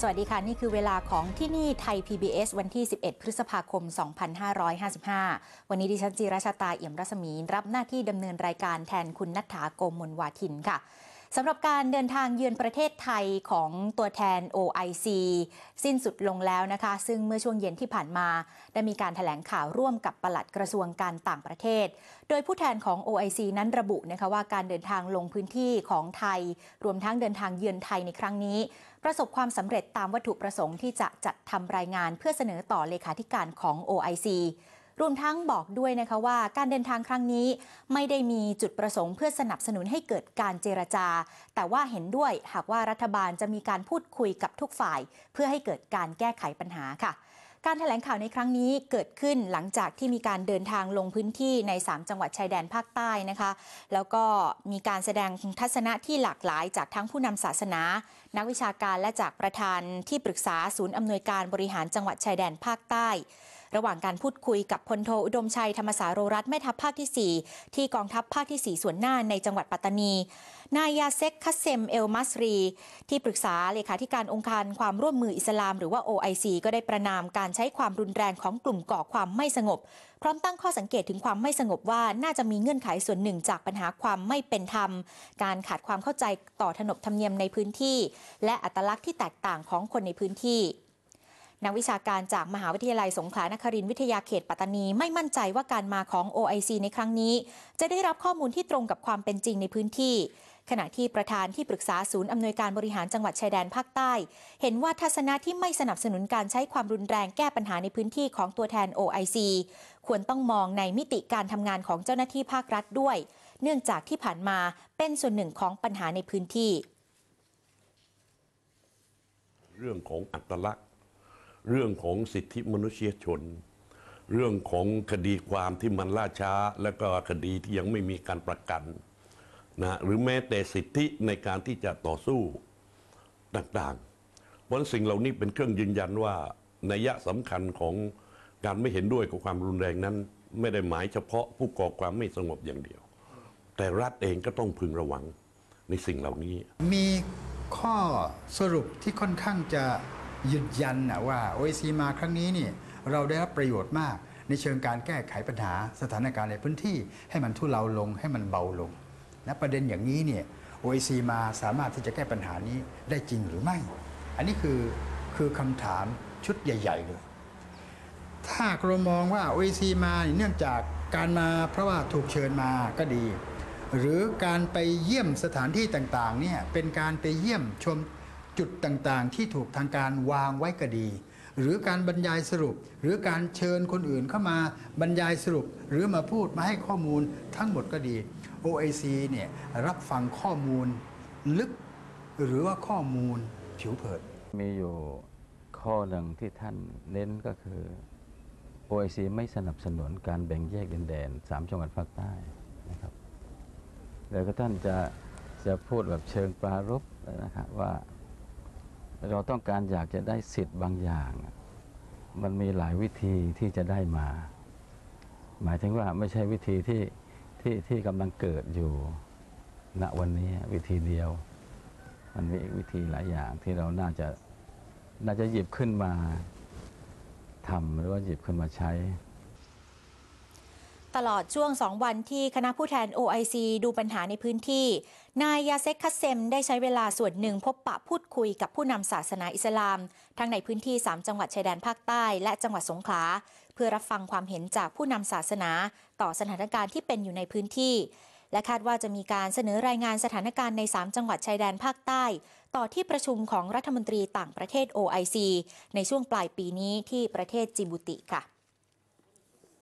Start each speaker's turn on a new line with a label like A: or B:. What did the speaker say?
A: สวัสดีค่ะ นี่คือเวลาของที่นี่ไทย PBS วันที่ 11 พฤษภาคม 2555 วันนี้ดิฉันจีราชาตาเอี่ยมรัศมี รับหน้าที่ดำเนินรายการแทนคุณนัฐาโกมลวาทินค่ะสำหรับการเดินทางเยือนประเทศไทยของตัวแทน OIC สิ้นสุดลงแล้วนะคะ ซึ่งเมื่อช่วงเย็นที่ผ่านมาได้มีการถแถลงข่าวร่วมกับปลัดกระทรวงการต่างประเทศ โดยผู้แทนของ OIC นั้นระบุนะคะว่าการเดินทางลงพื้นที่ของไทย รวมทั้งเดินทางเยือนไทยในครั้งนี้ ประสบความสำเร็จตามวัตถุประสงค์ที่จะจัดทำรายงานเพื่อเสนอต่อเลขาธิการของ OIC รวมทั้งบอกด้วยนะคะว่าการเดินทางครั้งนี้ไม่ได้มีจุดประสงค์เพื่อสนับสนุนให้เกิดการเจรจา แต่ว่าเห็นด้วยหากว่ารัฐบาลจะมีการพูดคุยกับทุกฝ่าย เพื่อให้เกิดการแก้ไขปัญหาค่ะ การแถลงข่าวในครั้งนี้เกิดขึ้นหลังจากที่มีการเดินทางลงพื้นที่ใน 3 จังหวัดชายแดนภาคใต้นะคะ แล้วก็มีการแสดงทัศนะที่หลากหลายจากทั้งผู้นำศาสนานักวิชาการและจากประธานที่ปรึกษาศูนย์อำนวยการบริหารจังหวัดชายแดนภาคใต้ ระหว่างการพูดคุยกับพลโทอุดมชัยธรรมสาโรรัตแม่ทัพภาคที่ 4 ที่กองทัพภาคที่ 4 ส่วนหน้าในจังหวัดปัตตานีนายยาเซกคัสเซมเอลมัสรีที่ปรึกษา เลขาธิการองค์การความร่วมมืออิสลามหรือว่า OIC ก็ได้ประนามการใช้ความรุนแรงของกลุ่มก่อความไม่สงบร้อมตั้งข้อสังเกตถึงความไม่สงบว่าน่าจะมีเงื่อนไขส่วนหนึ่งจากปัญหาความไม่เป็นธรรม การขาดความเข้าใจต่อถนบธรรมเนียมในพื้นที่และอัตลักษณ์ที่แตกต่างของคนในพื้นที่ นักวิชาการจากมหาวิทยาลัยสงขลานครินทร์วิทยาเขตปัตตานีไม่มั่นใจว่าการมาของ OIC ในครั้งนี้จะได้รับข้อมูลที่ตรงกับความเป็นจริงในพื้นที่ขณะที่ประธานที่ปรึกษาศูนย์อำนวยการบริหารจังหวัดชายแดนภาคใต้ เห็นว่าทัศนะที่ไม่สนับสนุนการใช้ความรุนแรงแก้ปัญหาในพื้นที่ของตัวแทน OIC ควรต้องมองในมิติการทำงานของเจ้าหน้าที่ภาครัฐด้วย เนื่องจากที่ผ่านมาเป็นส่วนหนึ่งของปัญหาในพื้นที่
B: เรื่องของอัตลักษณ์ เรื่องของสิทธิมนุษยชน เรื่องของคดีความที่มันล่าช้า และก็คดีที่ยังไม่มีการประกันนะหรือแม้แต่สิทธิในการที่จะต่อสู้ต่างๆเพราะสิ่งเหล่านี้เป็นเครื่องยืนยันว่าในยะสำคัญของการไม่เห็นด้วยกับความรุนแรงนั้น ไม่ได้หมายเฉพาะผู้ก่อความไม่สงบอย่างเดียว แต่รัฐเองก็ต้องพึงระวังในสิ่งเหล่านี้ มี
C: ข้อสรุปที่ค่อนข้างจะยืนยันนะว่าโอซีมาครั้งนี้นี่เราได้รับประโยชน์มากในเชิงการแก้ไขปัญหาสถานการณ์ในพื้นที่ ให้มันทุเลาลงให้มันเบาลงนะประเด็นอย่างนี้เนี่ย OIC มาสามารถที่จะแก้ปัญหานี้ได้จริงหรือไม่ อันนี้คือคือคำถามชุดใหญ่ๆเลย ถ้ากรมองว่า OIC มาเนื่องจากการมาเพราะว่าถูกเชิญมาก็ดี หรือการไปเยี่ยมสถานที่ต่างๆเนี่ยเป็นการไปเยี่ยมชมจุดต่างๆ ที่ถูกทางการวางไว้ก็ดีหรือการบรรยายสรุปหรือการเชิญคนอื่นเข้ามาบรรยายสรุป หรือมาพูดมาให้ข้อมูลทั้งหมดก็ดี o a c เนี่ยรับฟังข้อมูลลึกหรือว่าข้อมูล
D: ผิวเผินมีอยู่ข้อหนึ่งที่ท่านเน้นก็คือ o a c ไม่สนับสนุนการแบ่งแยกดินแดนสามจังหวัดภาคใต้นะครับแล้วก็ท่านจะจะพูดแบบเชิงปรารบนะครับว่าเราต้องการอยากจะได้สิทธิ์บางอย่าง มันมีหลายวิธีที่จะได้มา หมายถึงว่าไม่ใช่วิธีที่ที่ที่กำลังเกิดอยู่ ณ วันนี้วิธีเดียวมันมีวิธีหลายอย่างที่เราน่าจะน่าจะหยิบขึ้นมาทำหรือว่าหยิบข
A: ึ้นมาใช้ตลอดช่วงสองวันที่คณะผู้แทน OIC ดูปัญหาในพื้นที่ นายยาเซคคัสเซมได้ใช้เวลาส่วนหนึ่งพบปะพูดคุยกับผู้นำศาสนาอิสลาม ทั้งในพื้นที่ 3 จังหวัดชายแดนภาคใต้และจังหวัดสงขลาเพื่อรับฟังความเห็นจากผู้นำศาสนา ต่อสถานการณ์ที่เป็นอยู่ในพื้นที่ และคาดว่าจะมีการเสนอรายงานสถานการณ์ใน 3 จังหวัดชายแดนภาคใต้ ต่อที่ประชุมของรัฐมนตรีต่างประเทศ OIC ในช่วงปลายปีนี้ที่ประเทศจิบูติค่ะ